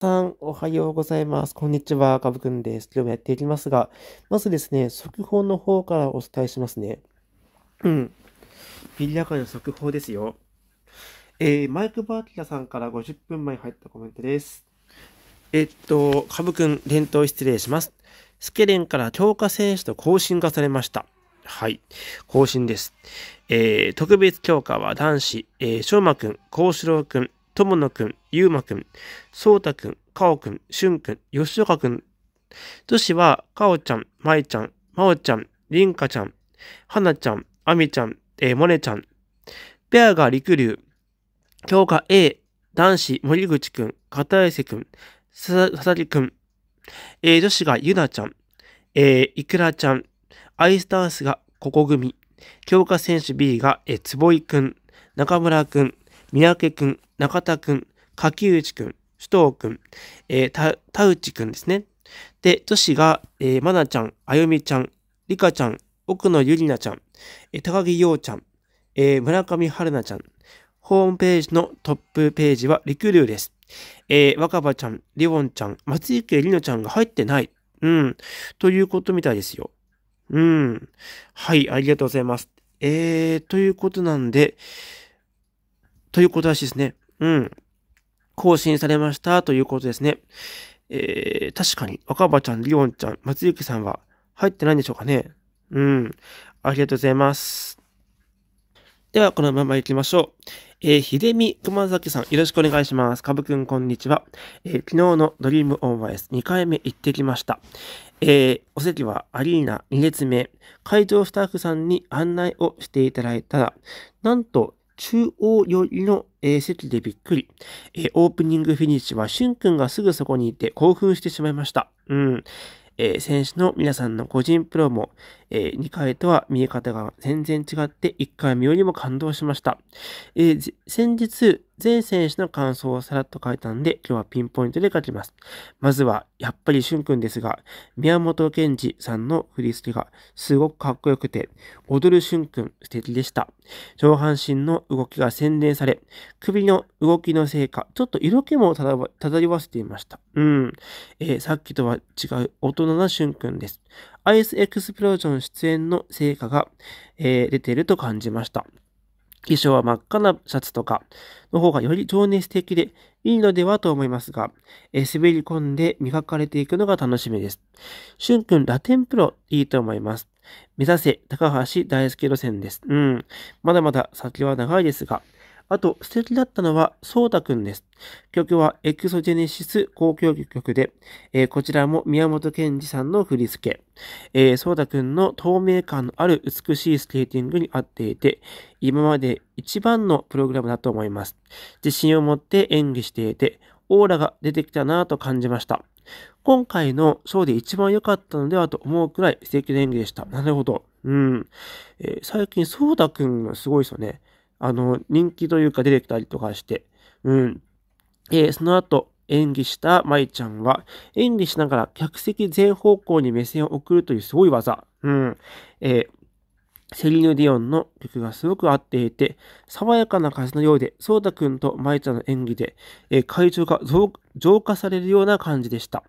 さん、おはようございます。こんにちは。かぶくんです。今日もやっていきますが、まずですね、速報の方からお伝えしますね。うん。ビリヤ界の速報ですよ。えー、マイク・バーキラさんから50分前に入ったコメントです。えっと、かぶくん、伝統失礼します。スケレンから強化選手と更新がされました。はい。更新です。えー、特別強化は男子、えー、しょうまくん、幸四郎くん、友野くん、ゆうまくん、そうたくん、かおくん、しゅんくん、よしおかくん。女子は、かおちゃん、まいちゃん、まおちゃん、りんかちゃん、はなちゃん、あみちゃん、えー、もねちゃん。ペアがりくりゅう。強化 A、男子、森口くん、か片せくん、ささりくん。えー、女子がゆなちゃん、えー、いくらちゃん。アイスダンスがここ組。強化選手 B が、えー、坪井くん、中村くん。三宅くん、中田くん、柿内くん、首藤くん、えー、た、田内くんですね。で、女子が、えー、まなちゃん、あゆみちゃん、りかちゃん、奥野ゆりなちゃん、えー、高木陽ちゃん、えー、村上春菜ちゃん。ホームページのトップページはリクルうです。えー、若葉ちゃん、リボンちゃん、松池りのちゃんが入ってない。うん。ということみたいですよ。うん。はい、ありがとうございます。えー、ということなんで、ということらしいですね。うん。更新されましたということですね。えー、確かに、若葉ちゃん、りおんちゃん、松雪さんは入ってないんでしょうかね。うん。ありがとうございます。では、このまま行きましょう。えー、ひでみ熊崎さん、よろしくお願いします。かぶくん、こんにちは。えー、昨日のドリームオンワイス2回目行ってきました。えー、お席はアリーナ2列目、会場スタッフさんに案内をしていただいたら、なんと中央寄りの、えー、席でびっくり、えー、オープニングフィニッシュはしゅんくんがすぐそこにいて興奮してしまいました。うん。えー、選手の皆さんの個人プロも、えー、2回とは見え方が全然違って1回目よりも感動しました。えー、先日、全選手の感想をさらっと書いたんで、今日はピンポイントで書きます。まずは、やっぱりしゅんくんですが、宮本賢治さんの振り付けがすごくかっこよくて、踊るしゅんくん素敵でした。上半身の動きが洗練され、首の動きのせいか、ちょっと色気も漂わせていました。うん。えー、さっきとは違う大人なしゅんくんです。アイスエクスプロージョン出演の成果が、えー、出ていると感じました。衣装は真っ赤なシャツとかの方がより情熱的でいいのではと思いますが、え滑り込んで磨かれていくのが楽しみです。しゅんラテンプロいいと思います。目指せ高橋大輔路線です。うん。まだまだ先は長いですが、あと、素敵だったのは、そうたくんです。曲は、エクソジェネシス交響曲で、えー、こちらも宮本賢治さんの振り付け。えそうたくんの透明感のある美しいスケーティングに合っていて、今まで一番のプログラムだと思います。自信を持って演技していて、オーラが出てきたなぁと感じました。今回のショーで一番良かったのではと思うくらい素敵な演技でした。なるほど。うん。えー、最近、そうたくんがすごいですよね。あの、人気というか出てきたりとかして、うん。えー、その後、演技した舞ちゃんは、演技しながら客席全方向に目線を送るというすごい技。うん。えーセリーヌ・ディオンの曲がすごく合っていて、爽やかな風のようで、ソータくんと舞ちゃんの演技で、えー、会場が浄化されるような感じでした。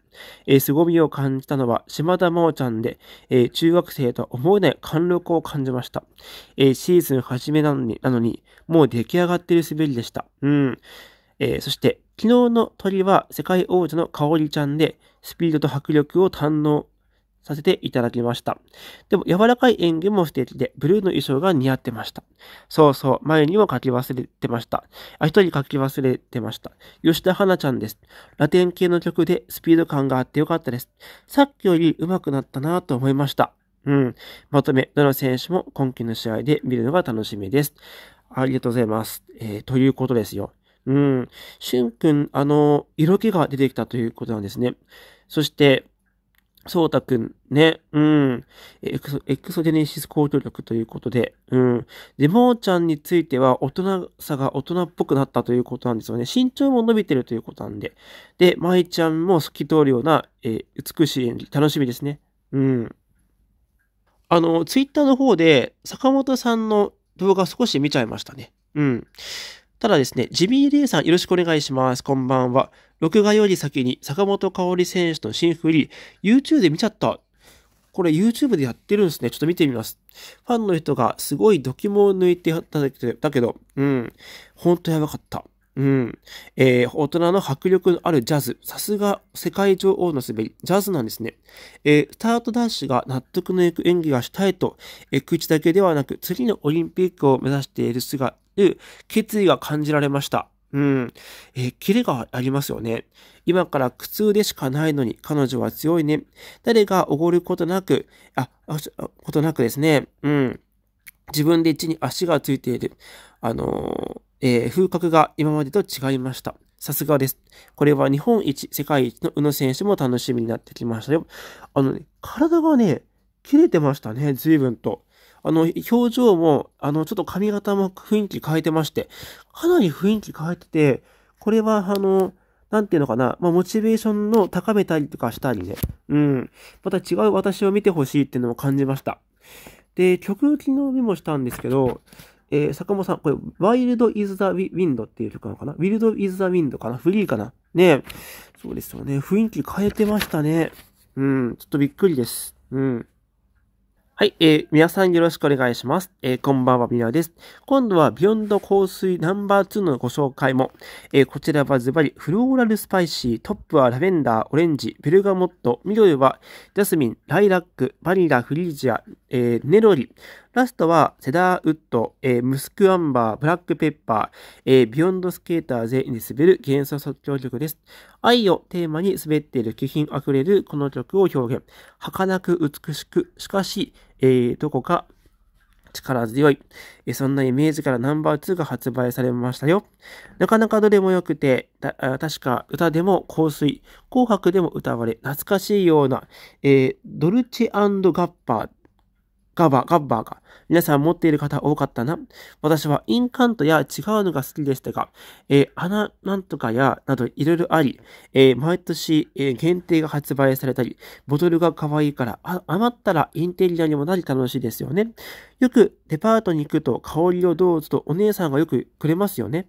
えー、凄みを感じたのは島田真央ちゃんで、えー、中学生とは思えない貫禄を感じました。えー、シーズン初めなのに、なのに、もう出来上がっている滑りでした。うん。えー、そして、昨日の鳥は世界王者の香織ちゃんで、スピードと迫力を堪能させていただきました。でも柔らかい演技も素敵で、ブルーの衣装が似合ってました。そうそう、前にも書き忘れてました。あ、一人書き忘れてました。吉田花ちゃんです。ラテン系の曲でスピード感があってよかったです。さっきより上手くなったなと思いました。うん。まとめ、どの選手も今季の試合で見るのが楽しみです。ありがとうございます。えー、ということですよ。うん。しゅんくん、あの、色気が出てきたということなんですね。そして、そうたくん、ね、うん。エクソ、エクソジェネシス交響力ということで、うん。で、もーちゃんについては、大人さが大人っぽくなったということなんですよね。身長も伸びてるということなんで。で、まいちゃんも透き通るような、えー、美しい演技、楽しみですね。うん。あの、ツイッターの方で、坂本さんの動画少し見ちゃいましたね。うん。ただですね、ジミー・レイさんよろしくお願いします。こんばんは。録画より先に坂本香織選手の新フリー、YouTube で見ちゃった。これ YouTube でやってるんですね。ちょっと見てみます。ファンの人がすごいドキモを抜いてたけだけど、うん。ほんとやばかった。うん。えー、大人の迫力のあるジャズ。さすが世界女王の滑り。ジャズなんですね。えー、スタートダッシュが納得のいく演技がしたいと、えー、口だけではなく次のオリンピックを目指している姿、決意が感じられました。うん。え、キレがありますよね。今から苦痛でしかないのに彼女は強いね。誰がおごることなく、あ、あ、ことなくですね。うん。自分で地に足がついている。あのえー、風格が今までと違いました。さすがです。これは日本一、世界一の宇野選手も楽しみになってきましたよ。あのね、体がね、切れてましたね、随分と。あの、表情も、あの、ちょっと髪型も雰囲気変えてまして、かなり雰囲気変えてて、これは、あの、なんていうのかな、まあ、モチベーションの高めたりとかしたりね、うん、また違う私を見てほしいっていうのを感じました。で、曲昨日メモしたんですけど、えー、坂本さん、これ、Wild is the Wind っていう曲なのかな ?Wild is the Wind かなフリーかなねそうですよね。雰囲気変えてましたね。うん、ちょっとびっくりです。うん。はい、えー、皆さんよろしくお願いします。えー、こんばんは、みなです。今度は、ビヨンド香水ナンバー2のご紹介も、えー、こちらはズバリ、フローラルスパイシー、トップはラベンダー、オレンジ、ベルガモット、緑はジャスミン、ライラック、バニラ、フリージア、えー、ネロリ、ラストは、セダーウッド、えー、ムスクアンバー、ブラックペッパー、えー、ビヨンドスケーターゼ員で滑る幻想即興曲です。愛をテーマに滑っている気品あふれるこの曲を表現。儚く美しく、しかし、えー、どこか力強い、えそんなイメージからナンバー2が発売されましたよ。なかなかどれも良くて、確か歌でも香水、紅白でも歌われ、懐かしいような、えー、ドルチガッパー、ガバ、ガッバーが皆さん持っている方多かったな。私はインカントや違うのが好きでしたが、えー、穴なんとかや、などいろいろあり、えー、毎年、えー、限定が発売されたり、ボトルが可愛いから、余ったらインテリアにもなり楽しいですよね。よくデパートに行くと香りをどうぞとお姉さんがよくくれますよね。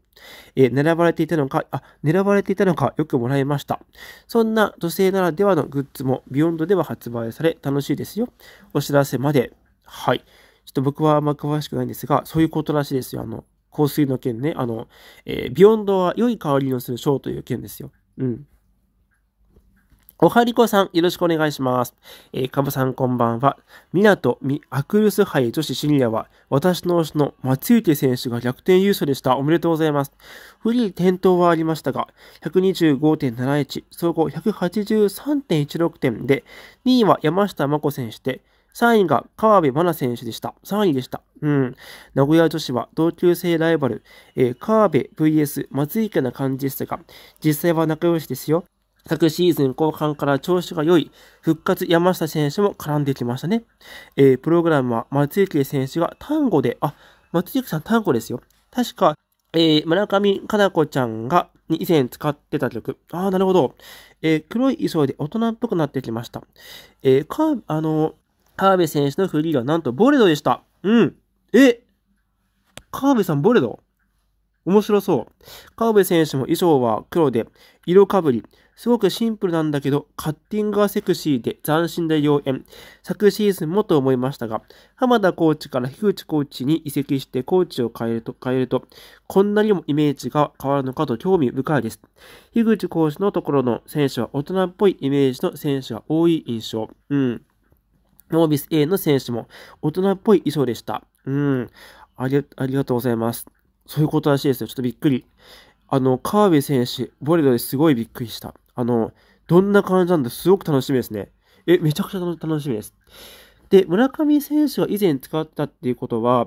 えー、狙われていたのか、あ、狙われていたのかよくもらいました。そんな女性ならではのグッズもビヨンドでは発売され楽しいですよ。お知らせまで。はい。ちょっと僕はあんま詳しくないんですが、そういうことらしいですよ。あの、香水の件ね。あの、えー、ビヨンドは良い香りのするショーという件ですよ。うん。おはりこさん、よろしくお願いします。えー、かぶさんこんばんは。港み、アクルス杯女子シニアは、私の推しの松池選手が逆転優勝でした。おめでとうございます。リー転倒はありましたが、125.71、総合183.16点で、2位は山下真子選手で、3位が川辺真奈選手でした。3位でした。うん。名古屋女子は同級生ライバル、えー、川辺 VS 松井家な感じでしたが、実際は仲良しですよ。昨シーズン後半から調子が良い復活山下選手も絡んできましたね。えー、プログラムは松池選手が単語で、あ、松池さん単語ですよ。確か、えー、村上かな子ちゃんが以前使ってた曲。ああ、なるほど。えー、黒い衣装で大人っぽくなってきました。えー、か、あの、河辺選手のフリーがなんとボレドでした。うん。え河辺さんボレド面白そう。河辺選手も衣装は黒で、色かぶり。すごくシンプルなんだけど、カッティングはセクシーで斬新で妖艶。昨シーズンもと思いましたが、浜田コーチから樋口コーチに移籍してコーチを変えると、変えると、こんなにもイメージが変わるのかと興味深いです。樋口コーチのところの選手は大人っぽいイメージの選手が多い印象。うん。ノービス A の選手も大人っぽい衣装でした。うん。ありありがとうございます。そういうことらしいですよ。ちょっとびっくり。あの、川辺選手、ボレロですごいびっくりした。あの、どんな感じなんだすごく楽しみですね。え、めちゃくちゃ楽しみです。で、村上選手が以前使ったっていうことは、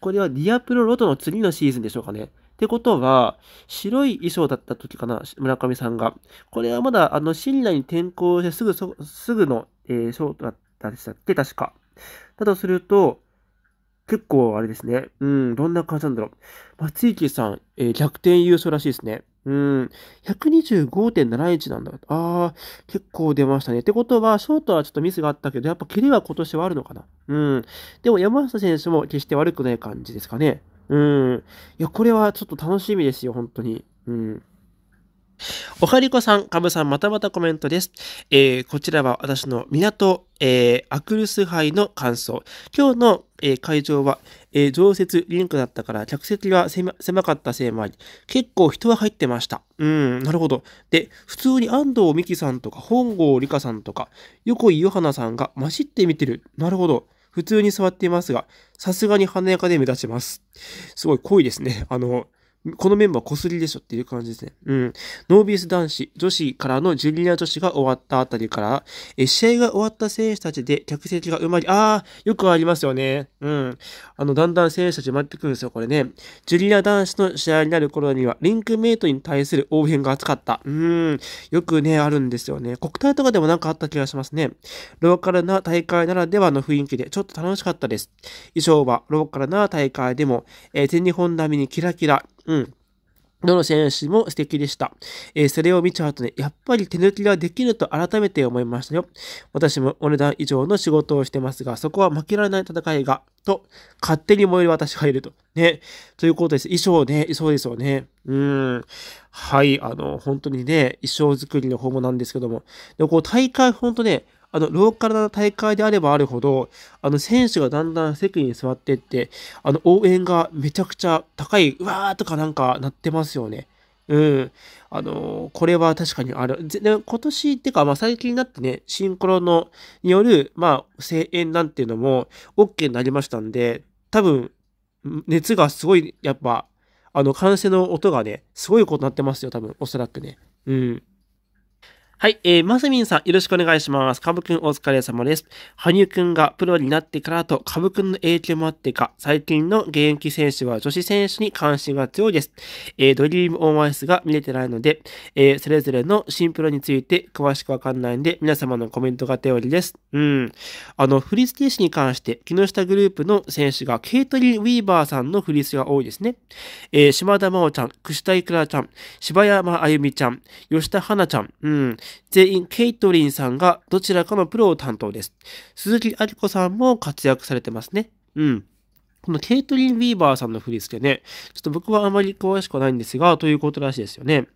これはディアプロロトの次のシーズンでしょうかね。ってことは、白い衣装だった時かな、村上さんが。これはまだ、あの、信頼に転向してすぐすぐの、えー、ショートだった。でしたっけ確か。だとすると、結構あれですね。うん、どんな感じなんだろう。松井さん、えー、逆転優勝らしいですね。うん、125.71なんだ。ああ、結構出ましたね。ってことは、ショートはちょっとミスがあったけど、やっぱキレは今年はあるのかな。うん。でも山下選手も決して悪くない感じですかね。うん。いや、これはちょっと楽しみですよ、本当に。うん。おはりこさん、かぶさん、またまたコメントです。えー、こちらは私の港、えー、アクルス杯の感想。今日の、えー、会場は、えー、常設リンクだったから、客席は狭かったせいもあり、結構人は入ってました。うん、なるほど。で、普通に安藤美希さんとか、本郷理香さんとか、横井ヨハナさんが混じって見てる。なるほど。普通に座っていますが、さすがに華やかで目立ちます。すごい濃いですね。あの、このメンバーこすりでしょっていう感じですね。うん。ノービス男子、女子からのジュニア女子が終わったあたりから、え、試合が終わった選手たちで客席が埋まり、ああ、よくありますよね。うん。あの、だんだん選手たち埋まってくるんですよ、これね。ジュニア男子の試合になる頃には、リンクメイトに対する応援が熱かった。うん。よくね、あるんですよね。国体とかでもなんかあった気がしますね。ローカルな大会ならではの雰囲気で、ちょっと楽しかったです。衣装はローカルな大会でも、え全日本並みにキラキラ、うん。どの選手も素敵でした。えー、それを見ちゃうとね、やっぱり手抜きはできると改めて思いましたよ。私もお値段以上の仕事をしてますが、そこは負けられない戦いが、と、勝手に燃える私がいると。ね。ということです。衣装ね、そうですよね。うん。はい、あの、本当にね、衣装作りの方もなんですけども。でもこう、大会本当ね、あの、ローカルな大会であればあるほど、あの、選手がだんだん席に座ってって、あの、応援がめちゃくちゃ高い、うわーとかなんか鳴ってますよね。うん。あのー、これは確かにある。で今年ってか、まあ、最近になってね、シンクロのによる、まあ、声援なんていうのも OK になりましたんで、多分、熱がすごい、やっぱ、あの、歓声の音がね、すごいことになってますよ、多分、おそらくね。うん。はい、えー、マスミンさん、よろしくお願いします。カブくんお疲れ様です。羽生くんがプロになってからと、カブくんの影響もあってか、最近の現役選手は女子選手に関心が強いです。えー、ドリームオンアイスが見れてないので、えー、それぞれの新プロについて詳しくわかんないんで、皆様のコメントが頼りです。うん。あの、フリスティシュに関して、木下グループの選手がケイトリン・ウィーバーさんのフリスが多いですね。えー、島田真央ちゃん、串田いくらちゃん、柴山あゆみちゃん、吉田花ちゃん、うん。全員ケイトリンさんがどちらかのプロを担当です。鈴木明子さんも活躍されてますね。うん。このケイトリン・ウィーバーさんの振り付けね、ちょっと僕はあまり詳しくないんですが、ということらしいですよね。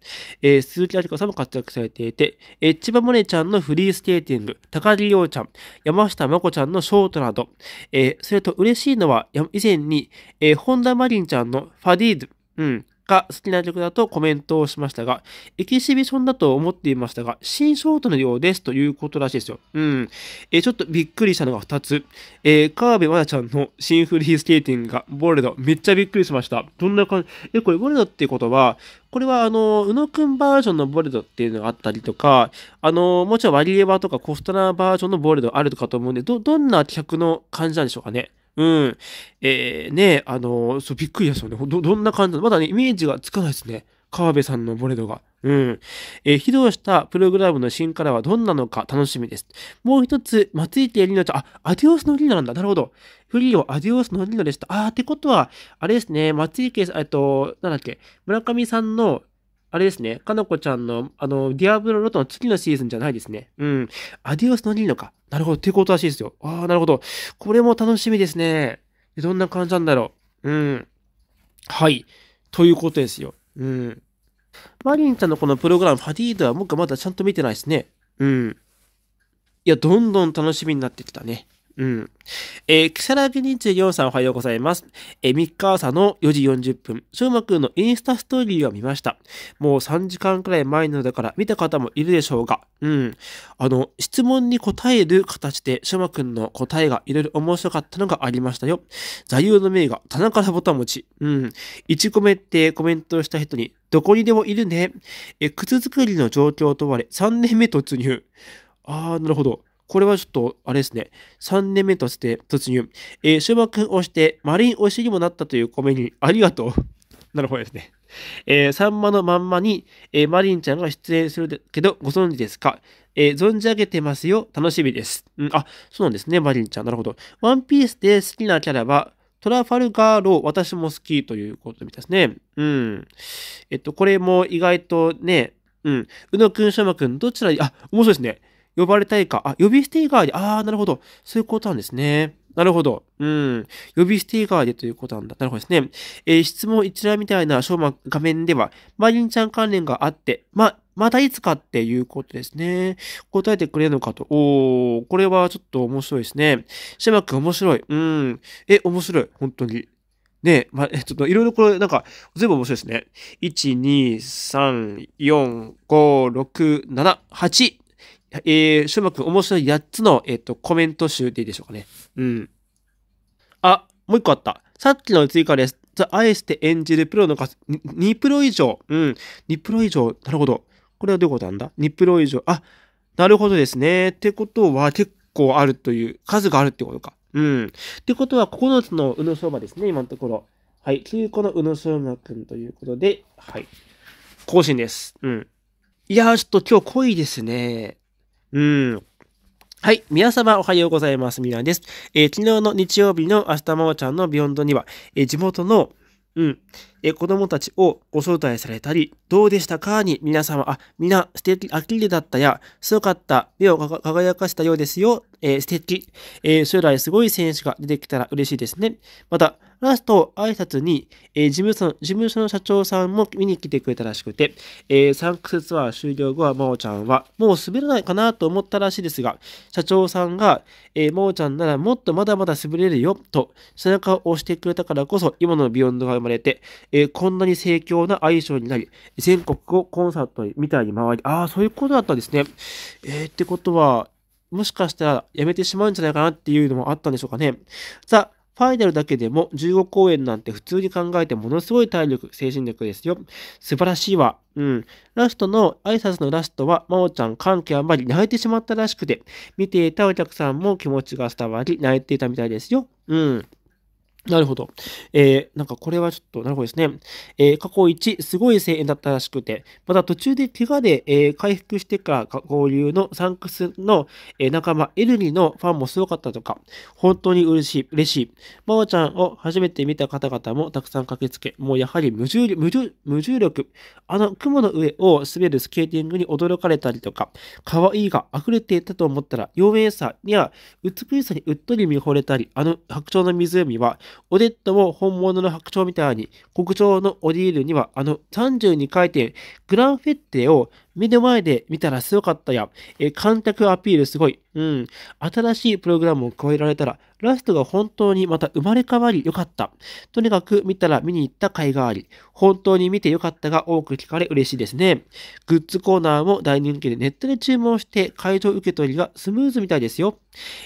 えー、鈴木明子さんも活躍されていて、えッ千葉萌音ちゃんのフリースケーティング、高木陽ちゃん、山下真子ちゃんのショートなど、えー、それと嬉しいのは、以前に、えー、本田マリンちゃんのファディーズ、うん、が好きな曲だとコメントをしましたが、エキシビションだと思っていましたが、新ショートのようですということらしいですよ。うん。えー、ちょっとびっくりしたのが2つ。えー、河辺愛菜ちゃんの新フリースケーティングがボレド。めっちゃびっくりしました。どんな感じえ、これボレドってことは、これはあの、宇野くんバージョンのボレドっていうのがあったりとか、あの、もちろんワリエワとかコストラバージョンのボレドあるとかと思うんで、ど、どんな企画の感じなんでしょうかね。うん。えー、ね、あの、そう、びっくりですよね。ど、どんな感じまだね、イメージがつかないですね。川辺さんのボレドが。うん。えー、披露したプログラムの新ンからはどんなのか楽しみです。もう一つ、松井家里奈ちゃん、あ、アディオスのリノなんだ。なるほど。フリーをアディオスのリノでした。あー、ってことは、あれですね、松井家、えっと、なんだっけ、村上さんのあれですね、かなこちゃんの、あの、ディアブロロとの次のシーズンじゃないですね。うん。アディオスのリーノか。なるほど。っていうことらしいですよ。ああ、なるほど。これも楽しみですね。どんな感じなんだろう。うん。はい。ということですよ。うん。マリンちゃんのこのプログラム、ファディードは僕はまだちゃんと見てないですね。うん。いや、どんどん楽しみになってきたね。うん。えー、木更リ日亮さんおはようございます。えー、3日朝の4時40分、しょうまくんのインスタストーリーを見ました。もう3時間くらい前のだから見た方もいるでしょうが、うん。あの、質問に答える形でしょうまくんの答えがいろいろ面白かったのがありましたよ。座右の銘が田中らぼた持ち。うん。1個目ってコメントした人に、どこにでもいるね。えー、靴作りの状況を問われ、3年目突入。あー、なるほど。これはちょっと、あれですね。3年目として突入。えー、終幕をして、マリン推しにもなったというコメに、ありがとう。なるほどですね。えー、さんまのまんまに、えー、マリンちゃんが出演するけど、ご存知ですかえー、存じ上げてますよ。楽しみです。うん、あ、そうなんですね、マリンちゃん。なるほど。ワンピースで好きなキャラは、トラファルガーロー、私も好きということみたいですね。うん。えっと、これも意外とね、うん。宇野くん、シャマくん、どちらに、あ、面白いですね。呼ばれたいか。あ、呼び捨て以外で。ああ、なるほど。そういうことなんですね。なるほど。うん。呼び捨て以外でということなんだ。なるほどですね。えー、質問一覧みたいな正真画面では、マリンちゃん関連があって、ま、またいつかっていうことですね。答えてくれるのかと。おー、これはちょっと面白いですね。章幕面白い。うん。え、面白い。本当に。ねまあ、ちょっといろいろこれ、なんか、全部面白いですね。1、2、3、4、5、6、7、8。えー、しゅまくん面白い8つの、えっ、ー、と、コメント集でいいでしょうかね。うん。あ、もう一個あった。さっきの追加です。イスて演じるプロの数、2プロ以上。うん。2プロ以上。なるほど。これはどういうことなんだ ?2 プロ以上。あ、なるほどですね。ってことは結構あるという、数があるってことか。うん。ってことは9つの宇野相馬ですね、今のところ。はい。9個の宇野相馬くんということで、はい。更新です。うん。いやー、ちょっと今日濃いですね。うん。はい。皆様おはようございます。ラなです。えー、昨日の日曜日の明日まおちゃんのビヨンドには、えー、地元の、うん、えー、子供たちをご招待されたり、どうでしたかに皆様、あ、みな、素敵、あきれだったや、すごかった、目を輝かしたようですよ、えー、素敵、え将来すごい選手が出てきたら嬉しいですね。また、ラスト挨拶に、えー、事務所事務所の社長さんも見に来てくれたらしくて、えー、サンクスツアー終了後は真央ちゃんは、もう滑らないかなと思ったらしいですが、社長さんが、えー、真央ちゃんならもっとまだまだ滑れるよと背中を押してくれたからこそ今のビヨンドが生まれて、えー、こんなに盛況な相性になり、全国をコンサートみたいに回り、ああ、そういうことだったんですね。えー、ってことは、もしかしたらやめてしまうんじゃないかなっていうのもあったんでしょうかね。さあ、ファイナルだけでも15公演なんて普通に考えてものすごい体力、精神力ですよ。素晴らしいわ。うん。ラストの挨拶のラストは、まおちゃん歓喜あまり泣いてしまったらしくて、見ていたお客さんも気持ちが伝わり、泣いていたみたいですよ。うん。なるほど。えー、なんかこれはちょっと、なるほどですね。えー、過去1、すごい声援だったらしくて、また途中で怪我で、えー、回復してから合流のサンクスの、え仲間、エルニのファンもすごかったとか、本当に嬉しい、嬉しい。まおちゃんを初めて見た方々もたくさん駆けつけ、もうやはり無重力、無重無重力、あの雲の上を滑るスケーティングに驚かれたりとか、可愛いが溢れていたと思ったら、妖艶さや美しさにうっとり見惚れたり、あの白鳥の湖は、オデットも本物の白鳥みたいに、国鳥のオディールにはあの32回転グランフェッテを目の前で見たらすごかったや、え観客アピールすごい。うん。新しいプログラムを加えられたら、ラストが本当にまた生まれ変わり良かった。とにかく見たら見に行った甲斐があり、本当に見て良かったが多く聞かれ嬉しいですね。グッズコーナーも大人気でネットで注文して会場受け取りがスムーズみたいですよ。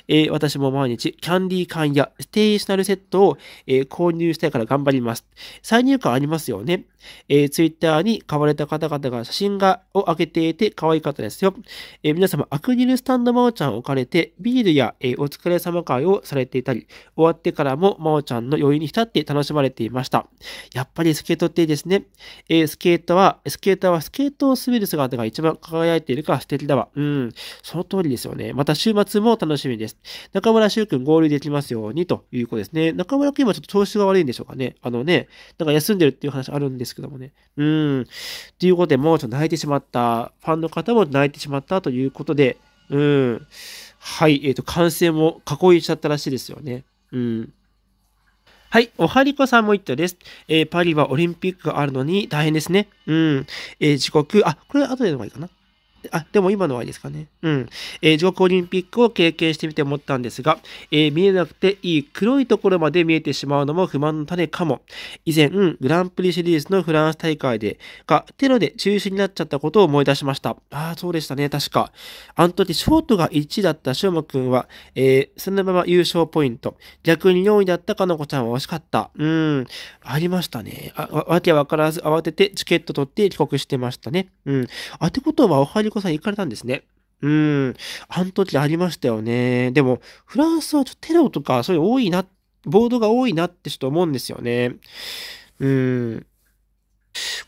えー、私も毎日キャンディー缶やステーショナルセットを、えー、購入したいから頑張ります。再入荷ありますよね。えー、ツイッターに買われた方々が写真がを上げけていて可愛かったですよ。えー、皆様、アクリルスタンドまおちゃんを置かれて、ビールや、えー、お疲れ様会をされていたり、終わってからもまおちゃんの余韻に浸って楽しまれていました。やっぱりスケートっていいですね。えー、スケートは、スケーターはスケートを滑る姿が一番輝いているから素敵だわ。うん、その通りですよね。また週末も楽しみです。中村修君合流できますようにということですね。中村君ん今ちょっと調子が悪いんでしょうかね。あのね、なんか休んでるっていう話あるんですけどもね。うん、ということでもうちょっと泣いてしまった。ファンの方も泣いてしまったということで、うん。はい、えっ、ー、と、完成も囲いしちゃったらしいですよね。うん。はい。おはりこさんも言ったです。えー、パリはオリンピックがあるのに大変ですね。うん。えー、時刻、あ、これ後での方がいいかな。あ、でも今のはいいですかね。うん。えー、自国オリンピックを経験してみて思ったんですが、えー、見えなくていい黒いところまで見えてしまうのも不満の種かも。以前、グランプリシリーズのフランス大会で、が、テロで中止になっちゃったことを思い出しました。ああ、そうでしたね、確か。あの時、ショートが1位だったしゅうくんは、えー、そのまま優勝ポイント。逆に4位だったかのこちゃんは惜しかった。うん、ありましたね。あわわけわからず慌ててチケット取って帰国してましたね。うん。あ、ってことは、おはりリコさん行かれたんですね。うん。あの時ありましたよね。でも、フランスはちょっとテロとか、そういう多いな、ボードが多いなってちょっと思うんですよね。うん。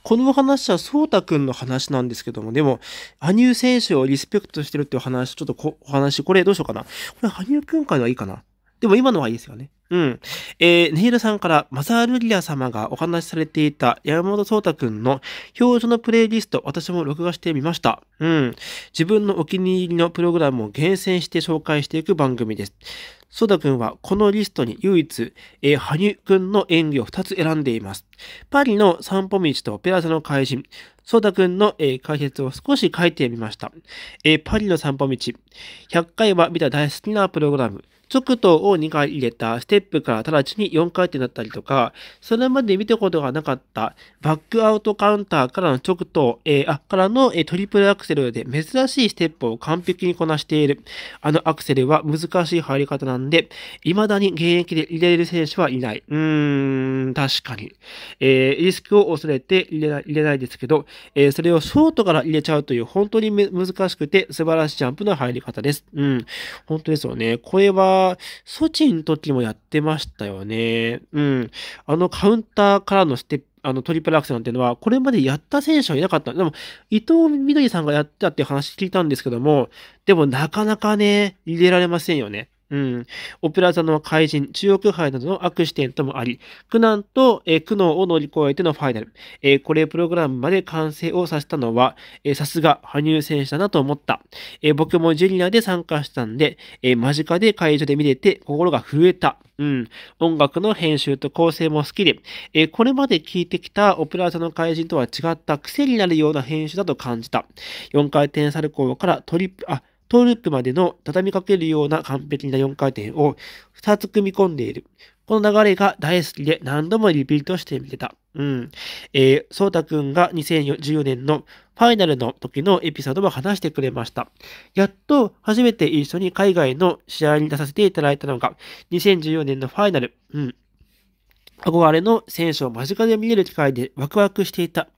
この話はそうたくんの話なんですけども、でも、羽生選手をリスペクトしてるっていう話、ちょっとこお話、これどうしようかな。これ、羽生くん会はいいかな。でも今のはいいですよね。うん。えー、ネイルさんから、マザールリア様がお話しされていた山本聡太くんの表情のプレイリスト、私も録画してみました。うん。自分のお気に入りのプログラムを厳選して紹介していく番組です。ソダ君はこのリストに唯一、えー、羽生君の演技を2つ選んでいます。パリの散歩道とペラザの怪人、ソダ君の、えー、解説を少し書いてみました、えー、パリの散歩道、100回は見た大好きなプログラム、速度を2回入れたステップから直ちに4回転だったりとか、それまで見たことがなかったバックアウトカウンターからの直投、えー、あ、からの、えー、トリプルアクセルで珍しいステップを完璧にこなしている。あのアクセルは難しい入り方なんで、未だに現役で入れる選手はいない。うーん、確かに。えー、リスクを恐れて入れない、入れないですけど、えー、それをショートから入れちゃうという本当に難しくて素晴らしいジャンプの入り方です。うん、本当ですよね。これは、は、ソチの時もやってましたよね。うん。あのカウンターからのステップ、あのトリプルアクセルなんていうのは、これまでやった選手はいなかった。でも、伊藤みどりさんがやったって話聞いたんですけども、でもなかなかね、入れられませんよね。うん。オペラ座の怪人、中国杯などの悪視点ともあり、苦難と、え苦悩を乗り越えてのファイナル。えこれプログラムまで完成をさせたのは、さすが羽生選手だなと思った。え僕もジュニアで参加したんで、え間近で会場で見れて心が震えた。うん。音楽の編集と構成も好きで、えこれまで聴いてきたオペラ座の怪人とは違った癖になるような編集だと感じた。4回転サルコーからトリップ、あ、トーループまでの畳みかけるような完璧な4回転を2つ組み込んでいる。この流れが大好きで何度もリピートしてみてた。うん。えー、そうたくんが2014年のファイナルの時のエピソードも話してくれました。やっと初めて一緒に海外の試合に出させていただいたのが2014年のファイナル。うん。憧れの選手を間近で見れる機会でワクワクしていた。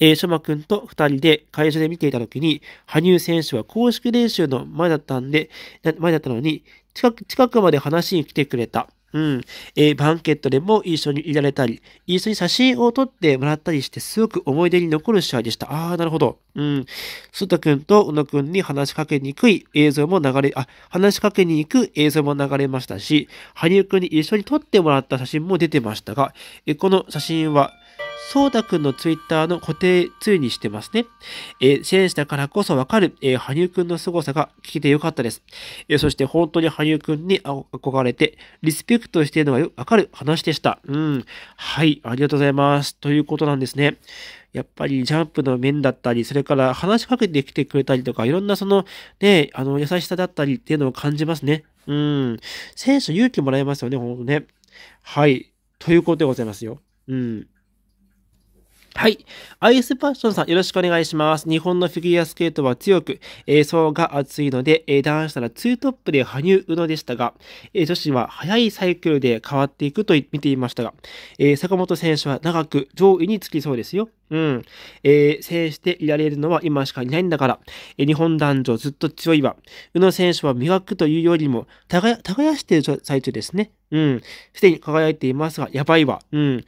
えー、ショマ君と二人で会社で見ていた時に、羽生選手は公式練習の前だったんで、前だったのに、近く、近くまで話に来てくれた。うん。えー、バンケットでも一緒にいられたり、一緒に写真を撮ってもらったりして、すごく思い出に残る試合でした。ああ、なるほど。うん。すたくんと宇野くんに話しかけにくい映像も流れ、あ、話しかけに行く映像も流れましたし、羽生くんに一緒に撮ってもらった写真も出てましたが、えこの写真は、そうたくんのツイッターの固定ツイにしてますね。えー、選手だからこそわかる、えー、羽生くんの凄さが聞けてよかったです。えー、そして本当に羽生くんに憧れて、リスペクトしているのがわかる話でした。うん。はい、ありがとうございます。ということなんですね。やっぱりジャンプの面だったり、それから話しかけてきてくれたりとか、いろんなその、ね、あの、優しさだったりっていうのを感じますね。うん。選手勇気もらえますよね、ほんとね。はい。ということでございますよ。うん。はい。アイスパッションさん、よろしくお願いします。日本のフィギュアスケートは強く、えー、層が厚いので、えー、男子ならートップで羽生宇野でしたが、えー、女子は速いサイクルで変わっていくと見ていましたが、えー、坂本選手は長く上位につきそうですよ。うん。えー、制していられるのは今しかいないんだから、えー、日本男女ずっと強いわ。宇野選手は磨くというよりも、耕している最中ですね。うん。すでに輝いていますが、やばいわ。うん。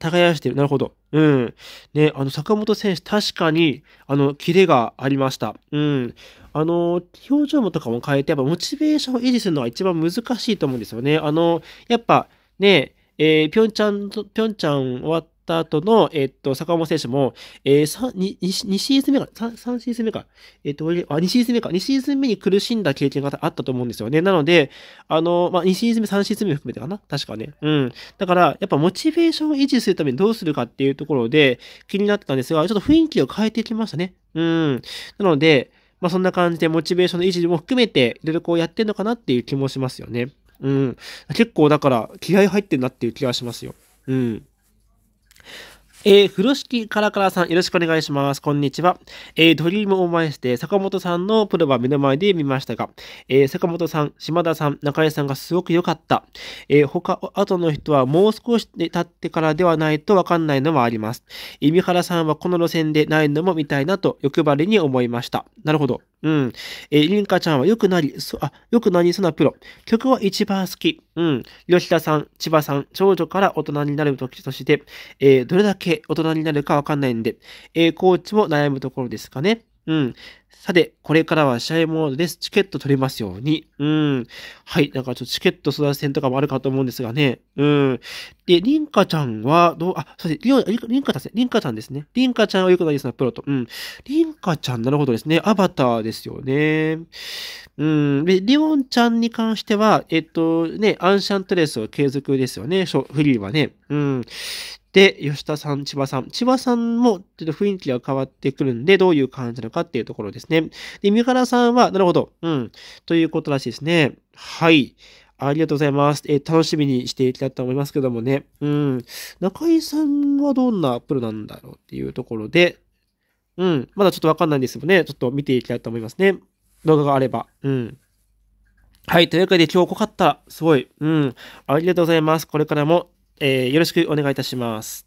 耕している。なるほど。うん。ね、あの、坂本選手、確かに、あの、キレがありました。うん。あの、表情もとかも変えて、やっぱモチベーションを維持するのは一番難しいと思うんですよね。あの、やっぱ、ね、えー、ょんちゃんと、ぴょんちゃん終わって、った後の、えっと、坂本選手も、えー、3、2, 2シーズン目か、3, 3シーズン目か、えっと、あ、2シーズン目か、2シーズン目に苦しんだ経験があったと思うんですよね。なので、あの、まあ、2シーズン目、3シーズン目含めてかな確かね。うん。だから、やっぱモチベーションを維持するためにどうするかっていうところで気になってたんですが、ちょっと雰囲気を変えてきましたね。うん。なので、まあ、そんな感じでモチベーションの維持も含めて、いろいろこうやってんのかなっていう気もしますよね。うん。結構だから気合入ってんなっていう気がしますよ。うん。えー、風呂敷カラカラさん、よろしくお願いします。こんにちは。えー、ドリームオーマイスで坂本さんのプロは目の前で見ましたが、えー、坂本さん、島田さん、中江さんがすごく良かった。えー、他、後の人はもう少し経ってからではないとわかんないのはあります。え三原さんはこの路線でないのも見たいなと欲張りに思いました。なるほど。うん。えー、りんかちゃんは良くなり、そ、あ、良くなりそうなプロ。曲は一番好き。うん。吉田さん、千葉さん、長女から大人になる時として、えー、どれだけ大人になるかわかんないんで、えー、コーチも悩むところですかね。うん。さて、これからは試合モードです。チケット取れますように。うん。はい。なんかちょっとチケット育て戦とかもあるかと思うんですがね。うん。で、リンカちゃんは、どう、あ、そうです。リンカちゃんですね。リンカちゃんですね。リンカちゃんはよくないですな、プロと。うん。リンカちゃん、なるほどですね。アバターですよね。うん。で、リオンちゃんに関しては、えっと、ね、アンシャントレースを継続ですよね。フリーはね。うん。で、吉田さん、千葉さん。千葉さんもちょっと雰囲気が変わってくるんで、どういう感じなのかっていうところですね。で、三原さんは、なるほど。うん。ということらしいですね。はい。ありがとうございます。え楽しみにしていきたいと思いますけどもね。うん。中井さんはどんなプロなんだろうっていうところで、うん。まだちょっとわかんないんですけどね。ちょっと見ていきたいと思いますね。動画があれば。うん。はい。というわけで今日濃かった。すごい。うん。ありがとうございます。これからもえー、よろしくお願いいたします。